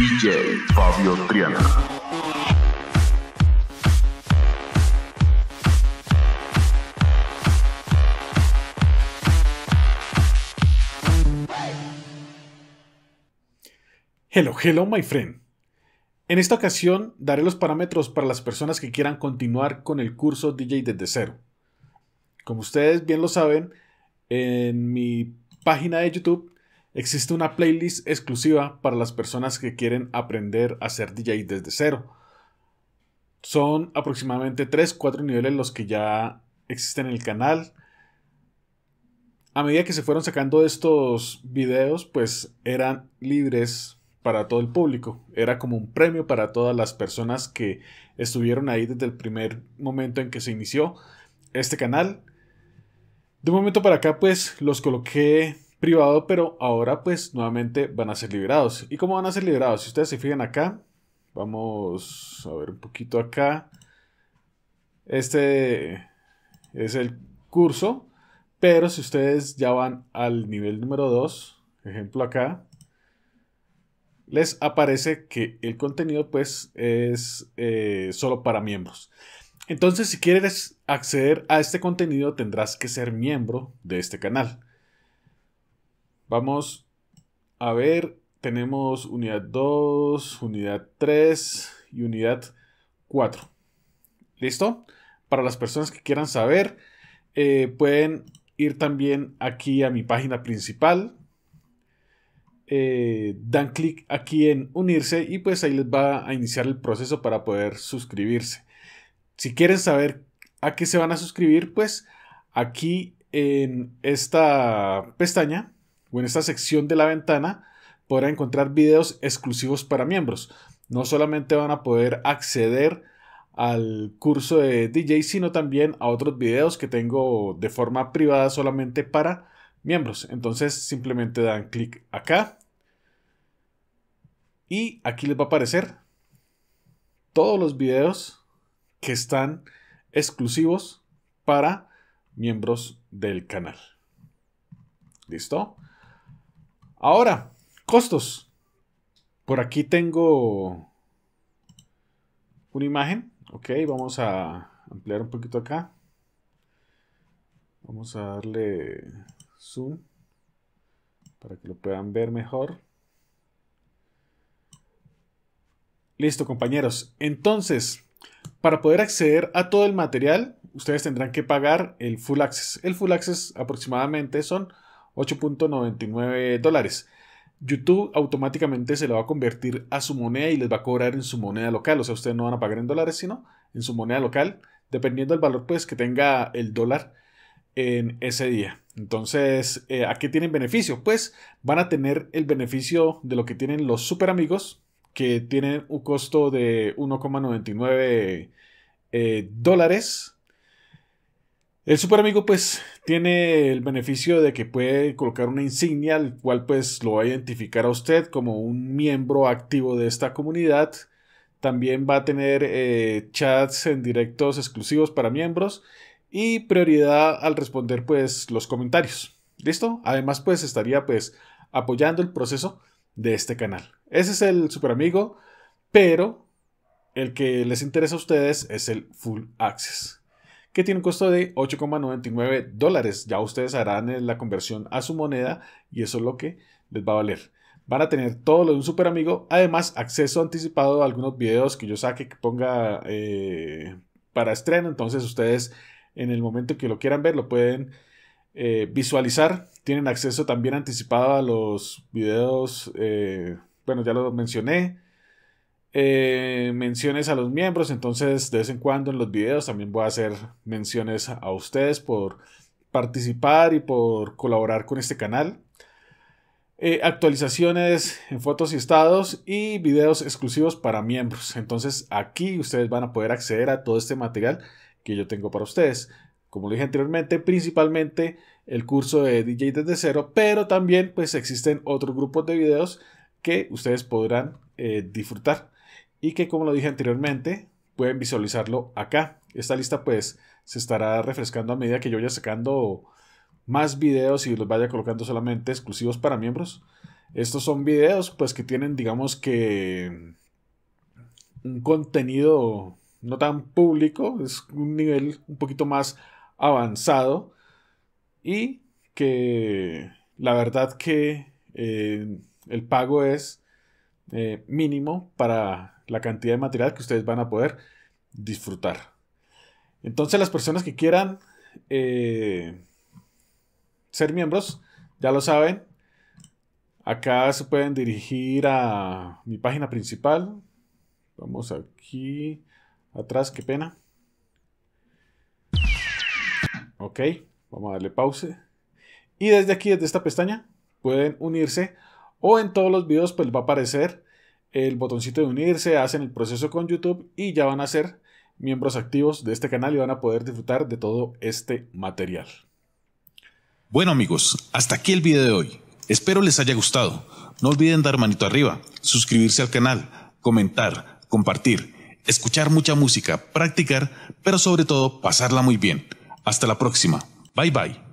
DJ Fabio Triana. Hello, hello, my friend. En esta ocasión daré los parámetros para las personas que quieran continuar con el curso DJ desde cero. Como ustedes bien lo saben, en mi página de YouTube Existe una playlist exclusiva para las personas que quieren aprender a ser DJ desde cero. Son aproximadamente 3-4 niveles los que ya existen en el canal. A medida que se fueron sacando estos videos, pues eran libres para todo el público. Era como un premio para todas las personas que estuvieron ahí desde el primer momento en que se inició este canal. De un momento para acá, pues los coloqué privado, pero ahora pues nuevamente van a ser liberados. ¿Y cómo van a ser liberados? Si ustedes se fijan acá, vamos a ver un poquito acá. Este es el curso, pero si ustedes ya van al nivel número 2, ejemplo acá, les aparece que el contenido pues es eh, solo para miembros. Entonces si quieres acceder a este contenido tendrás que ser miembro de este canal. Vamos a ver, tenemos unidad 2, unidad 3 y unidad 4. ¿Listo? Para las personas que quieran saber, eh, pueden ir también aquí a mi página principal. Eh, dan clic aquí en unirse y pues ahí les va a iniciar el proceso para poder suscribirse. Si quieren saber a qué se van a suscribir, pues aquí en esta pestaña o en esta sección de la ventana podrá encontrar videos exclusivos para miembros. No solamente van a poder acceder al curso de DJ, sino también a otros videos que tengo de forma privada solamente para miembros. Entonces simplemente dan clic acá y aquí les va a aparecer todos los videos que están exclusivos para miembros del canal. ¿Listo? Ahora, costos. Por aquí tengo una imagen. Ok, vamos a ampliar un poquito acá. Vamos a darle zoom para que lo puedan ver mejor. Listo, compañeros. Entonces, para poder acceder a todo el material, ustedes tendrán que pagar el Full Access. El Full Access aproximadamente son 8.99 dólares. YouTube automáticamente se lo va a convertir a su moneda y les va a cobrar en su moneda local. O sea, ustedes no van a pagar en dólares, sino en su moneda local, dependiendo del valor pues, que tenga el dólar en ese día. Entonces, eh, ¿a qué tienen beneficio? Pues van a tener el beneficio de lo que tienen los super amigos, que tienen un costo de 1,99 eh, dólares el super amigo pues tiene el beneficio de que puede colocar una insignia, al cual pues lo va a identificar a usted como un miembro activo de esta comunidad. También va a tener eh, chats en directos exclusivos para miembros y prioridad al responder pues los comentarios. ¿Listo? Además pues estaría pues apoyando el proceso de este canal. Ese es el super amigo, pero el que les interesa a ustedes es el full access que tiene un costo de 8,99 dólares. Ya ustedes harán la conversión a su moneda y eso es lo que les va a valer. Van a tener todo lo de un super amigo, además acceso anticipado a algunos videos que yo saque que ponga eh, para estreno. Entonces ustedes en el momento que lo quieran ver lo pueden eh, visualizar. Tienen acceso también anticipado a los videos, eh, bueno ya lo mencioné eh, menciones a los miembros. Entonces, de vez en cuando en los videos también voy a hacer menciones a ustedes por participar y por colaborar con este canal. Eh, actualizaciones en fotos y estados y videos exclusivos para miembros. Entonces aquí ustedes van a poder acceder a todo este material que yo tengo para ustedes. Como lo dije anteriormente, principalmente el curso de DJ desde cero, pero también pues existen otros grupos de videos que ustedes podrán eh, disfrutar y que como lo dije anteriormente pueden visualizarlo acá. Esta lista pues se estará refrescando a medida que yo vaya sacando más videos y los vaya colocando solamente exclusivos para miembros. Estos son videos pues que tienen digamos que un contenido no tan público, es un nivel un poquito más avanzado y que la verdad que eh, el pago es eh, mínimo para la cantidad de material que ustedes van a poder disfrutar. Entonces las personas que quieran eh, ser miembros, ya lo saben, acá se pueden dirigir a mi página principal. Vamos aquí atrás, qué pena. Ok, vamos a darle pause. Y desde aquí, desde esta pestaña, pueden unirse o en todos los videos pues va a aparecer el botoncito de unirse, hacen el proceso con YouTube y ya van a ser miembros activos de este canal y van a poder disfrutar de todo este material. Bueno amigos, hasta aquí el video de hoy. Espero les haya gustado. No olviden dar manito arriba, suscribirse al canal, comentar, compartir, escuchar mucha música, practicar, pero sobre todo pasarla muy bien. Hasta la próxima. Bye bye.